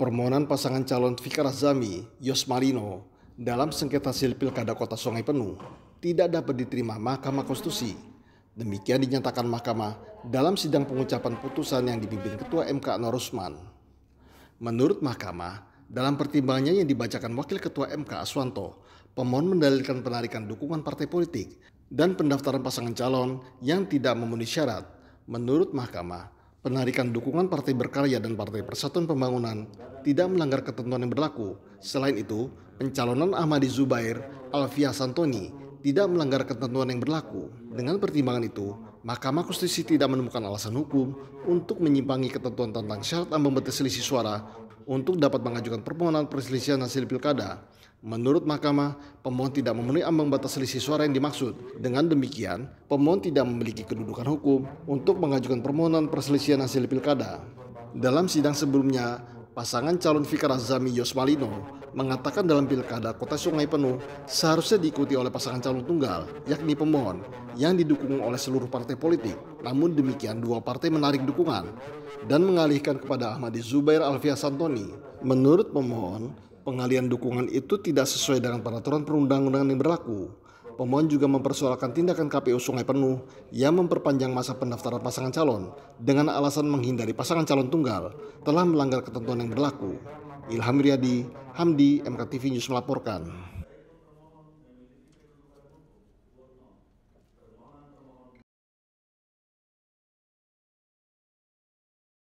Permohonan pasangan calon Fikar Azami, Yos Marino, dalam sengketa hasil pilkada kota Sungai Penuh tidak dapat diterima Mahkamah Konstitusi. Demikian dinyatakan Mahkamah dalam sidang pengucapan putusan yang dipimpin Ketua MK Anwar Usman. Menurut Mahkamah, dalam pertimbangannya yang dibacakan Wakil Ketua MK Aswanto, pemohon mendalilkan penarikan dukungan partai politik dan pendaftaran pasangan calon yang tidak memenuhi syarat. Menurut Mahkamah, Penarikan dukungan Partai Berkarya dan Partai Persatuan Pembangunan tidak melanggar ketentuan yang berlaku. Selain itu, pencalonan Ahmadi Zubair Alfia Santoni tidak melanggar ketentuan yang berlaku. Dengan pertimbangan itu, Mahkamah Konstitusi tidak menemukan alasan hukum untuk menyimpangi ketentuan tentang syarat ambang batas selisih suara untuk dapat mengajukan permohonan perselisihan hasil pilkada. Menurut Mahkamah, pemohon tidak memenuhi ambang batas selisih suara yang dimaksud. Dengan demikian, pemohon tidak memiliki kedudukan hukum untuk mengajukan permohonan perselisihan hasil pilkada. Dalam sidang sebelumnya, pasangan calon Fikar Azami Yosmalino mengatakan dalam pilkada kota sungai penuh seharusnya diikuti oleh pasangan calon tunggal, yakni pemohon, yang didukung oleh seluruh partai politik. Namun demikian dua partai menarik dukungan dan mengalihkan kepada Ahmadi Zubair Alvia Santoni. Menurut pemohon, pengalian dukungan itu tidak sesuai dengan peraturan perundang-undangan yang berlaku. Pemohon juga mempersoalkan tindakan KPU Sungai Penuh yang memperpanjang masa pendaftaran pasangan calon dengan alasan menghindari pasangan calon tunggal telah melanggar ketentuan yang berlaku. Ilham Riyadi, Hamdi, MKTV News melaporkan.